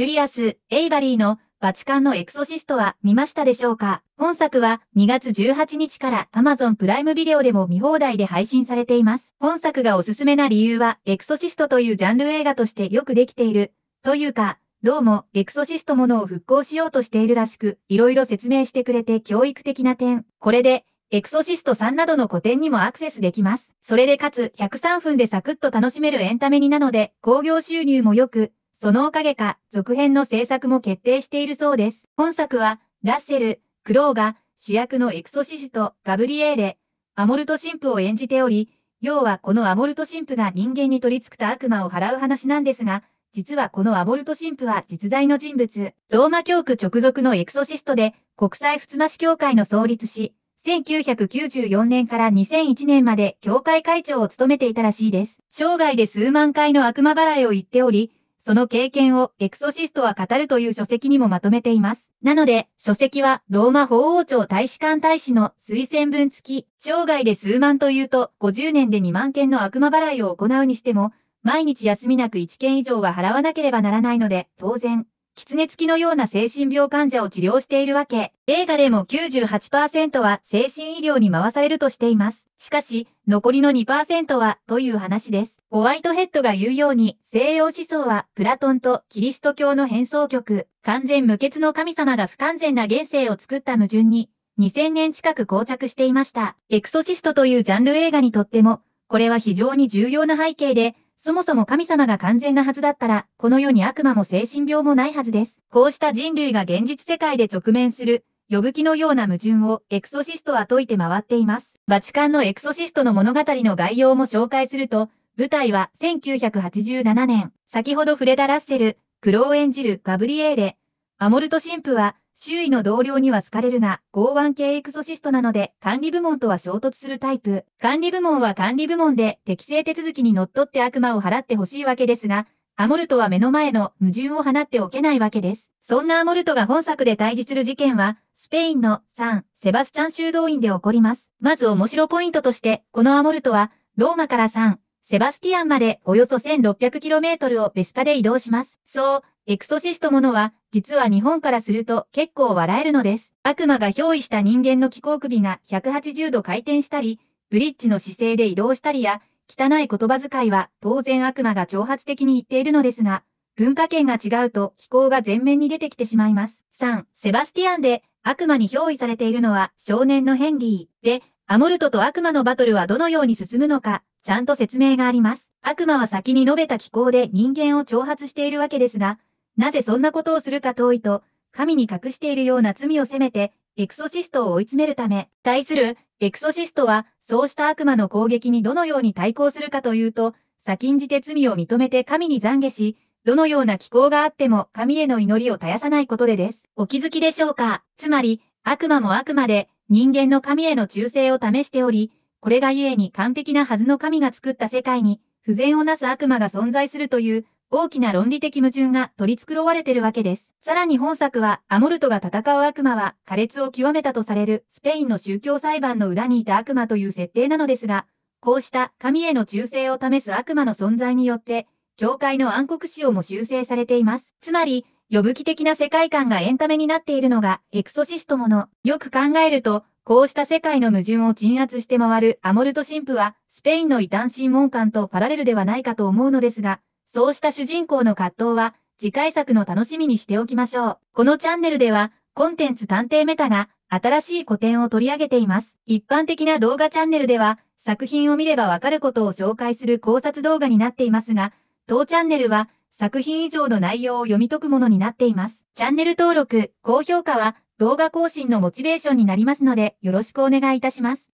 ジュリアス・エイバリーのバチカンのエクソシストは見ましたでしょうか本作は2月18日から Amazon プライムビデオでも見放題で配信されています。本作がおすすめな理由は、エクソシストというジャンル映画としてよくできている。というか、どうも、エクソシストものを復興しようとしているらしく、いろいろ説明してくれて教育的な点。これで、エクソシスト3などの古典にもアクセスできます。それでかつ、103分でサクッと楽しめるエンタメになので、興行収入も良く、そのおかげか、続編の制作も決定しているそうです。本作は、ラッセル、クローが主役のエクソシスト、ガブリエーレ、アモルト神父を演じており、要はこのアモルト神父が人間に取り付くた悪魔を払う話なんですが、実はこのアモルト神父は実在の人物、ローマ教区直属のエクソシストで、国際ふつまし協会の創立し、1994年から2001年まで教会会長を務めていたらしいです。生涯で数万回の悪魔払いを言っており、その経験をエクソシストは語るという書籍にもまとめています。なので、書籍はローマ法王庁大使館大使の推薦文付き、生涯で数万というと50年で2万件の悪魔払いを行うにしても、毎日休みなく1件以上は払わなければならないので、当然、狐付きのような精神病患者を治療しているわけ。映画でも98%は精神医療に回されるとしています。しかし、残りの2%は、という話です。ホワイトヘッドが言うように、西洋思想は、プラトンとキリスト教の変奏曲、完全無欠の神様が不完全な現世を作った矛盾に、2000年近く膠着していました。エクソシストというジャンル映画にとっても、これは非常に重要な背景で、そもそも神様が完全なはずだったら、この世に悪魔も精神病もないはずです。こうした人類が現実世界で直面する、呼ぶ気のような矛盾をエクソシストは解いて回っています。バチカンのエクソシストの物語の概要も紹介すると、舞台は1987年、先ほど触れたラッセル、クロを演じるガブリエーレ、アモルト神父は周囲の同僚には好かれるが、剛腕系エクソシストなので、管理部門とは衝突するタイプ。管理部門は管理部門で、適正手続きに則って悪魔を払ってほしいわけですが、アモルトは目の前の矛盾を放っておけないわけです。そんなアモルトが本作で対峙する事件は、スペインのサン・セバスチャン修道院で起こります。まず面白ポイントとして、このアモルトは、ローマからサン・セバスティアンまでおよそ 1600km をベスパで移動します。そう、エクソシストものは、実は日本からすると結構笑えるのです。悪魔が憑依した人間の気候首が180度回転したり、ブリッジの姿勢で移動したりや、汚い言葉遣いは当然悪魔が挑発的に言っているのですが、文化圏が違うと気候が前面に出てきてしまいます。3、セバスティアンで悪魔に憑依されているのは少年のヘンリーで、アモルトと悪魔のバトルはどのように進むのか、ちゃんと説明があります。悪魔は先に述べた気候で人間を挑発しているわけですが、なぜそんなことをするか遠いと、神に隠しているような罪を責めて、エクソシストを追い詰めるため、対するエクソシストは、そうした悪魔の攻撃にどのように対抗するかというと、先んじて罪を認めて神に懺悔し、どのような気候があっても神への祈りを絶やさないことでです。お気づきでしょうかつまり、悪魔も悪魔で、人間の神への忠誠を試しており、これが故に完璧なはずの神が作った世界に、不全をなす悪魔が存在するという、大きな論理的矛盾が取り繕われているわけです。さらに本作は、アモルトが戦う悪魔は、苛烈を極めたとされる、スペインの宗教裁判の裏にいた悪魔という設定なのですが、こうした神への忠誠を試す悪魔の存在によって、教会の暗黒史をも修正されています。つまり、呼ぶ気的な世界観がエンタメになっているのが、エクソシストもの。よく考えると、こうした世界の矛盾を鎮圧して回るアモルト神父は、スペインの異端審問官とパラレルではないかと思うのですが、そうした主人公の葛藤は、次回作の楽しみにしておきましょう。このチャンネルでは、コンテンツ探偵メタが、新しい古典を取り上げています。一般的な動画チャンネルでは、作品を見ればわかることを紹介する考察動画になっていますが、当チャンネルは、作品以上の内容を読み解くものになっています。チャンネル登録、高評価は動画更新のモチベーションになりますのでよろしくお願いいたします。